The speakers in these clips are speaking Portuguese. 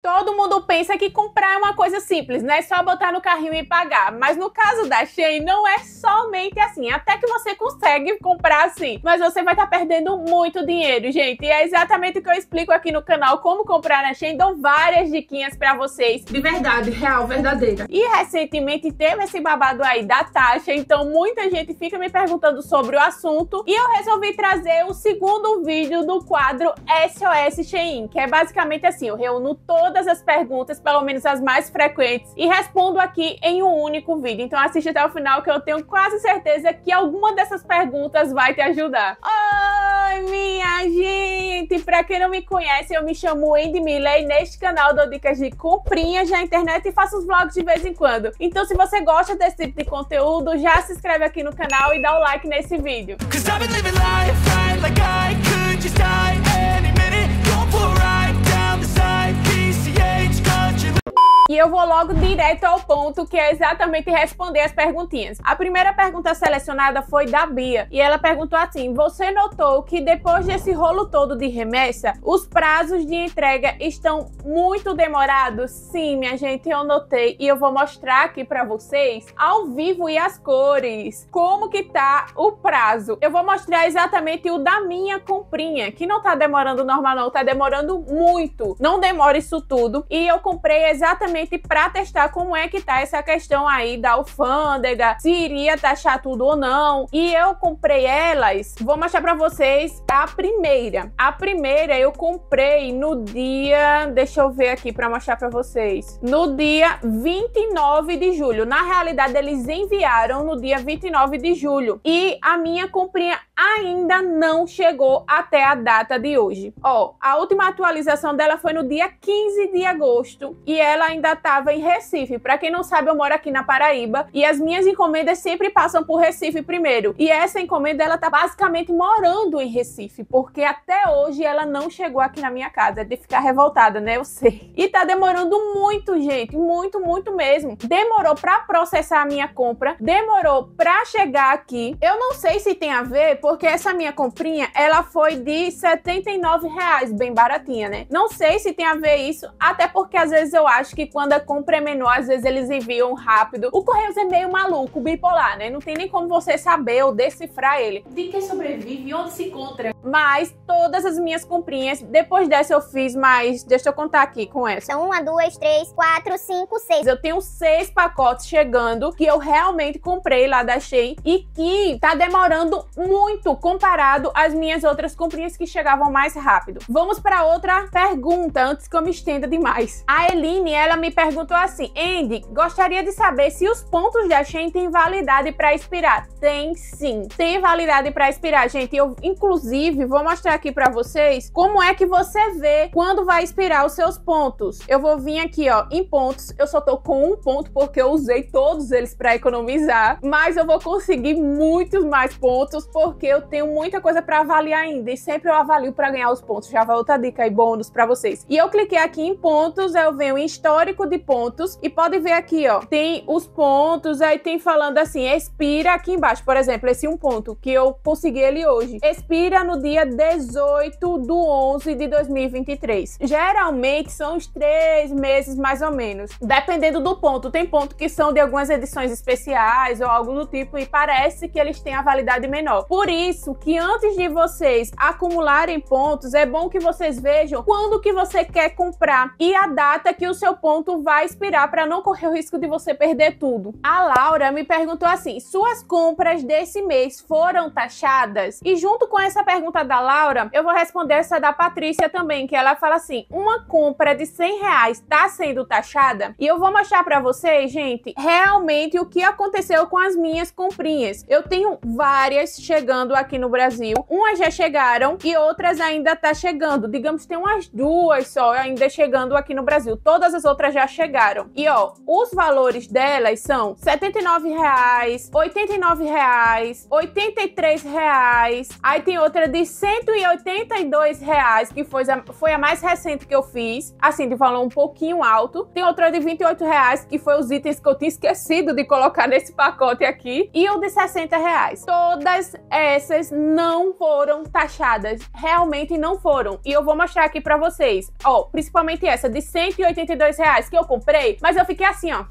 Todo mundo pensa que comprar é uma coisa simples, né? É só botar no carrinho e pagar. Mas no caso da Shein, não é somente assim. Até que você consegue comprar assim, mas você vai estar tá perdendo muito dinheiro, gente. E é exatamente o que eu explico aqui no canal, como comprar na Shein. Dou várias diquinhas para vocês. De verdade, real, verdadeira. E recentemente teve esse babado aí da taxa, então muita gente fica me perguntando sobre o assunto. E eu resolvi trazer o segundo vídeo do quadro SOS Shein, que é basicamente assim, eu reúno todos todas as perguntas, pelo menos as mais frequentes, e respondo aqui em um único vídeo. Então assiste até o final que eu tenho quase certeza que alguma dessas perguntas vai te ajudar. Oi, minha gente! Pra quem não me conhece, eu me chamo Andy Miller e neste canal dou dicas de comprinhas na internet e faço os vlogs de vez em quando. Então se você gosta desse tipo de conteúdo, já se inscreve aqui no canal e dá o um like nesse vídeo. Cause I've been E eu vou logo direto ao ponto, que é exatamente responder as perguntinhas. A primeira pergunta selecionada foi da Bia, e ela perguntou assim: Você notou que depois desse rolo todo de remessa, os prazos de entrega estão muito demorados? Sim, minha gente, eu notei e eu vou mostrar aqui para vocês ao vivo e as cores. Como que tá o prazo? Eu vou mostrar exatamente o da minha comprinha, que não tá demorando normal não, tá demorando muito. Não demora isso tudo. E eu comprei exatamente justamente para testar como é que tá essa questão aí da alfândega, se iria taxar tudo ou não. E eu comprei elas, vou mostrar para vocês a primeira. A primeira eu comprei no dia, deixa eu ver aqui para mostrar para vocês. No dia 29 de julho. Na realidade, eles enviaram no dia 29 de julho. E a minha comprinha ainda não chegou até a data de hoje. Ó, a última atualização dela foi no dia 15 de agosto e ela ainda estava em Recife. Para quem não sabe, eu moro aqui na Paraíba e as minhas encomendas sempre passam por Recife primeiro. E essa encomenda ela tá basicamente morando em Recife, porque até hoje ela não chegou aqui na minha casa. É de ficar revoltada, né? Eu sei. E tá demorando muito, gente, muito, muito mesmo. Demorou para processar a minha compra, demorou para chegar aqui. Eu não sei se tem a ver porque essa minha comprinha, ela foi de R$ reais bem baratinha, né? Não sei se tem a ver isso, até porque às vezes eu acho que quando a compra é menor, às vezes eles enviam rápido. O Correios é meio maluco, bipolar, né? Não tem nem como você saber ou decifrar ele. De quem sobrevive, onde se encontra? Mas todas as minhas comprinhas, depois dessa eu fiz mais, deixa eu contar aqui com essa. São uma, duas, três, quatro, cinco, seis. Eu tenho seis pacotes chegando que eu realmente comprei lá da Shein e que tá demorando muito muito comparado às minhas outras comprinhas que chegavam mais rápido. Vamos para outra pergunta, antes que eu me estenda demais. A Eline, ela me perguntou assim: Andy, gostaria de saber se os pontos da Shein têm validade para expirar. Tem sim, tem validade para expirar, gente. Eu, inclusive, vou mostrar aqui para vocês como é que você vê quando vai expirar os seus pontos. Eu vou vir aqui, ó, em pontos. Eu só tô com um ponto porque eu usei todos eles para economizar, mas eu vou conseguir muitos mais pontos porque eu tenho muita coisa para avaliar ainda. E sempre eu avalio para ganhar os pontos. Já vai outra dica e bônus para vocês. E eu cliquei aqui em pontos, eu venho em histórico de pontos e pode ver aqui, ó, tem os pontos, aí tem falando assim, expira aqui embaixo. Por exemplo, esse um ponto que eu consegui ele hoje. Expira no dia 18 do 11 de 2023. Geralmente são os três meses mais ou menos. Dependendo do ponto. Tem ponto que são de algumas edições especiais ou algo do tipo e parece que eles têm a validade menor. Por isso, isso que antes de vocês acumularem pontos, é bom que vocês vejam quando que você quer comprar e a data que o seu ponto vai expirar para não correr o risco de você perder tudo. A Laura me perguntou assim: "Suas compras desse mês foram taxadas?" E junto com essa pergunta da Laura, eu vou responder essa da Patrícia também, que ela fala assim: "Uma compra de 100 reais está sendo taxada?" E eu vou mostrar para vocês, gente, realmente o que aconteceu com as minhas comprinhas. Eu tenho várias chegando chegando aqui no Brasil. Umas já chegaram e outras ainda tá chegando. Digamos tem umas duas só ainda chegando aqui no Brasil. Todas as outras já chegaram. E ó, os valores delas são R$ 79, reais, R$ 89, reais, R$ 83, reais. Aí tem outra de R$ 182, reais, que foi a, foi a mais recente que eu fiz, assim, de valor um pouquinho alto. Tem outra de R$ 28, reais, que foi os itens que eu tinha esquecido de colocar nesse pacote aqui, e o de R$ Reais. Todas é, essas não foram taxadas. Realmente não foram. E eu vou mostrar aqui para vocês. Ó, principalmente essa de 182 reais que eu comprei, mas eu fiquei assim, ó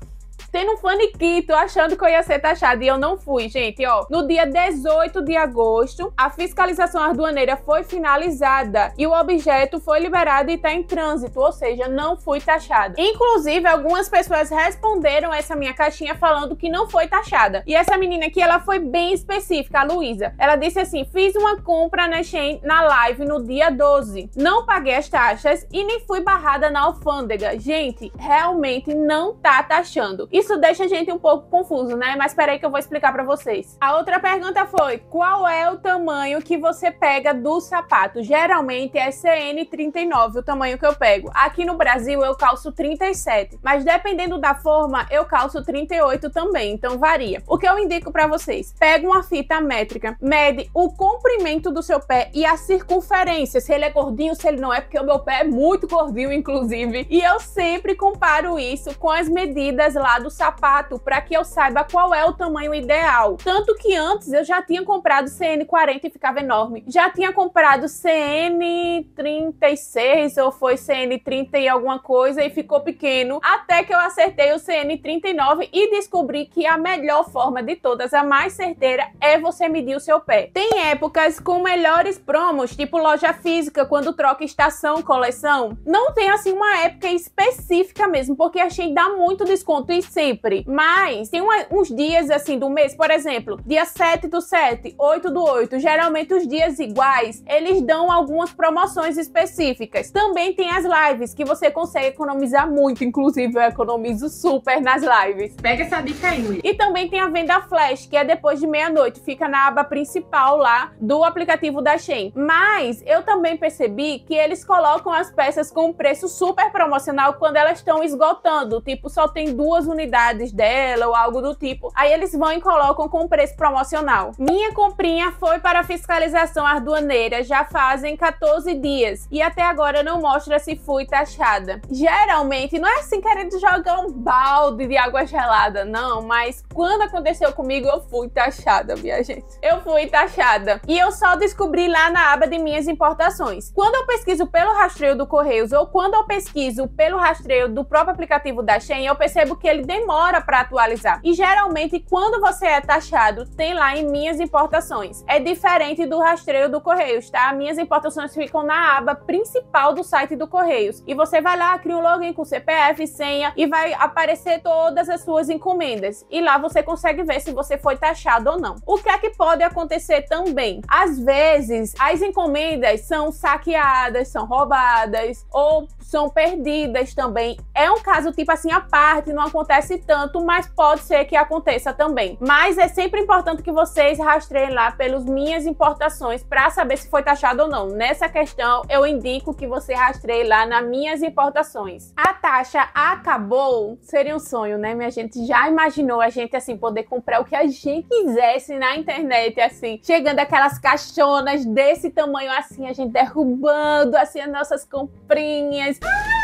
tendo um faniquito, achando que eu ia ser taxada. E eu não fui, gente, ó. No dia 18 de agosto, a fiscalização arduaneira foi finalizada e o objeto foi liberado e está em trânsito, ou seja, não fui taxada. Inclusive, algumas pessoas responderam essa minha caixinha falando que não foi taxada. E essa menina aqui, ela foi bem específica, a Luísa. Ela disse assim: fiz uma compra na Shein na live no dia 12. Não paguei as taxas e nem fui barrada na alfândega. Gente, realmente não tá taxando. Isso isso deixa a gente um pouco confuso, né? Mas peraí que eu vou explicar para vocês. A outra pergunta foi: qual é o tamanho que você pega do sapato? Geralmente é CN39, o tamanho que eu pego. Aqui no Brasil eu calço 37, mas dependendo da forma, eu calço 38 também, então varia. O que eu indico para vocês? Pega uma fita métrica, mede o comprimento do seu pé e a circunferência, se ele é gordinho, se ele não é, porque o meu pé é muito gordinho, inclusive. E eu sempre comparo isso com as medidas lá do do sapato para que eu saiba qual é o tamanho ideal. Tanto que antes eu já tinha comprado CN40 e ficava enorme. Já tinha comprado CN36 ou foi CN30 e alguma coisa e ficou pequeno, até que eu acertei o CN39 e descobri que a melhor forma de todas, a mais certeira, é você medir o seu pé. Tem épocas com melhores promos, tipo loja física, quando troca estação, coleção. Não tem assim uma época específica mesmo, porque a Shein dá muito desconto e sempre. Mas tem uma, uns dias assim do mês, por exemplo, dia 7 do 7, 8 do 8, geralmente os dias iguais, eles dão algumas promoções específicas. Também tem as lives que você consegue economizar muito, inclusive eu economizo super nas lives. Pega essa dica aí, Luiz. E também tem a venda flash, que é depois de meia-noite, fica na aba principal lá do aplicativo da Shein. Mas eu também percebi que eles colocam as peças com preço super promocional quando elas estão esgotando, tipo só tem duas unidades atividades dela ou algo do tipo. Aí eles vão e colocam com preço promocional. Minha comprinha foi para fiscalização arduaneira já fazem 14 dias e até agora não mostra se fui taxada. Geralmente não é assim querendo jogar um balde de água gelada, não, mas quando aconteceu comigo eu fui taxada, minha gente. Eu fui taxada e eu só descobri lá na aba de minhas importações. Quando eu pesquiso pelo rastreio do Correios ou quando eu pesquiso pelo rastreio do próprio aplicativo da Shen, eu percebo que ele demora para atualizar. E geralmente, quando você é taxado, tem lá em minhas importações. É diferente do rastreio do Correios, tá? Minhas importações ficam na aba principal do site do Correios. E você vai lá, cria um login com CPF, senha e vai aparecer todas as suas encomendas. E lá você consegue ver se você foi taxado ou não. O que é que pode acontecer também? Às vezes, as encomendas são saqueadas, são roubadas ou são perdidas também. É um caso tipo assim à parte, não acontece acontece tanto, mas pode ser que aconteça também. Mas é sempre importante que vocês rastreiem lá pelas minhas importações para saber se foi taxado ou não. Nessa questão, eu indico que você rastreie lá nas minhas importações. A taxa acabou, seria um sonho, né, minha gente? Já imaginou a gente assim poder comprar o que a gente quisesse na internet assim, chegando aquelas caixonas desse tamanho assim, a gente derrubando assim as nossas comprinhas. Ah!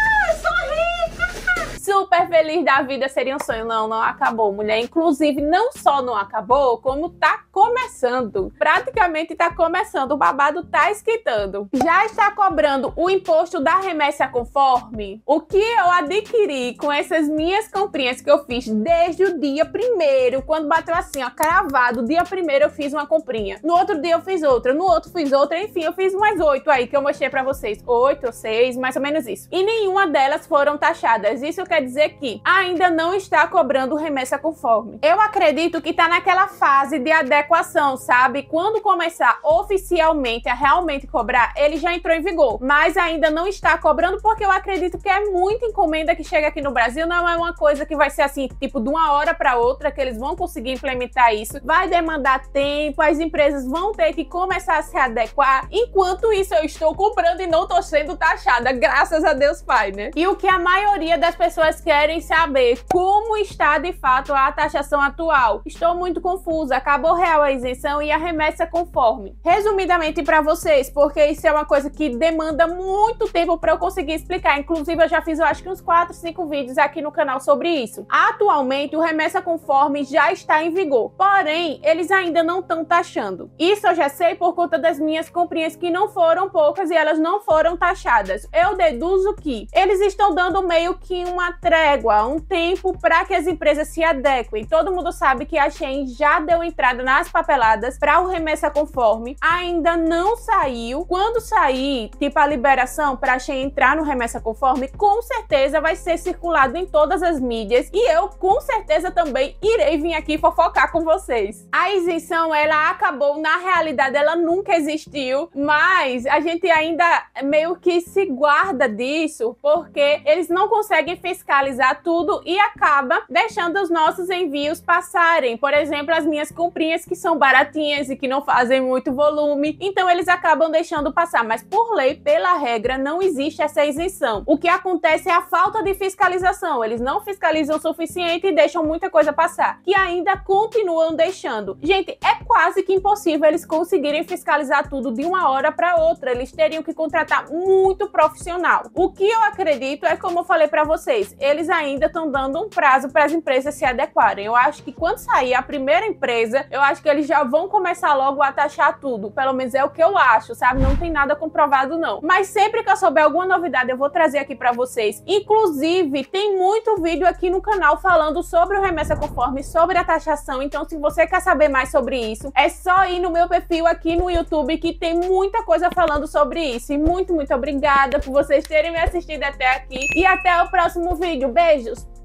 super feliz da vida seria um sonho. Não, não acabou, mulher. Inclusive, não só não acabou, como tá começando. Praticamente está começando. O babado está esquentando. Já está cobrando o imposto da remessa conforme? O que eu adquiri com essas minhas comprinhas que eu fiz desde o dia primeiro, quando bateu assim, ó, cravado. Dia primeiro eu fiz uma comprinha. No outro dia eu fiz outra. No outro fiz outra. Enfim, eu fiz umas oito aí que eu mostrei para vocês. Oito ou seis, mais ou menos isso. E nenhuma delas foram taxadas. Isso quer dizer que ainda não está cobrando remessa conforme. Eu acredito que está naquela fase de adequação equação, sabe? Quando começar oficialmente a realmente cobrar, ele já entrou em vigor, mas ainda não está cobrando porque eu acredito que é muita encomenda que chega aqui no Brasil, não é uma coisa que vai ser assim, tipo de uma hora para outra que eles vão conseguir implementar isso. Vai demandar tempo, as empresas vão ter que começar a se adequar. Enquanto isso, eu estou comprando e não estou sendo taxada, graças a Deus Pai, né? E o que a maioria das pessoas querem saber, como está de fato a taxação atual? Estou muito confusa, acabou realmente real a isenção e a remessa conforme. Resumidamente para vocês, porque isso é uma coisa que demanda muito tempo para eu conseguir explicar. Inclusive, eu já fiz, eu acho que uns 4, 5 vídeos aqui no canal sobre isso. Atualmente, o remessa conforme já está em vigor, porém, eles ainda não estão taxando. Isso eu já sei por conta das minhas comprinhas que não foram poucas e elas não foram taxadas. Eu deduzo que eles estão dando meio que uma trégua, um tempo para que as empresas se adequem. Todo mundo sabe que a Shein já deu entrada na as papeladas para o remessa conforme ainda não saiu. Quando sair, tipo a liberação para Shein entrar no remessa conforme, com certeza vai ser circulado em todas as mídias e eu com certeza também irei vir aqui fofocar com vocês. A isenção ela acabou, na realidade ela nunca existiu, mas a gente ainda meio que se guarda disso porque eles não conseguem fiscalizar tudo e acaba deixando os nossos envios passarem. Por exemplo, as minhas comprinhas que que são baratinhas e que não fazem muito volume, então eles acabam deixando passar. Mas por lei, pela regra, não existe essa isenção. O que acontece é a falta de fiscalização. Eles não fiscalizam o suficiente e deixam muita coisa passar, que ainda continuam deixando. Gente, é quase que impossível eles conseguirem fiscalizar tudo de uma hora para outra. Eles teriam que contratar muito profissional. O que eu acredito é, como eu falei para vocês, eles ainda estão dando um prazo para as empresas se adequarem. Eu acho que quando sair a primeira empresa, eu acho que eles já vão começar logo a taxar tudo. Pelo menos é o que eu acho, sabe? Não tem nada comprovado, não. Mas sempre que eu souber alguma novidade, eu vou trazer aqui para vocês. Inclusive, tem muito vídeo aqui no canal falando sobre o remessa conforme, sobre a taxação. Então, se você quer saber mais sobre isso, é só ir no meu perfil aqui no YouTube que tem muita coisa falando sobre isso. E muito, muito obrigada por vocês terem me assistido até aqui. E até o próximo vídeo. Beijos!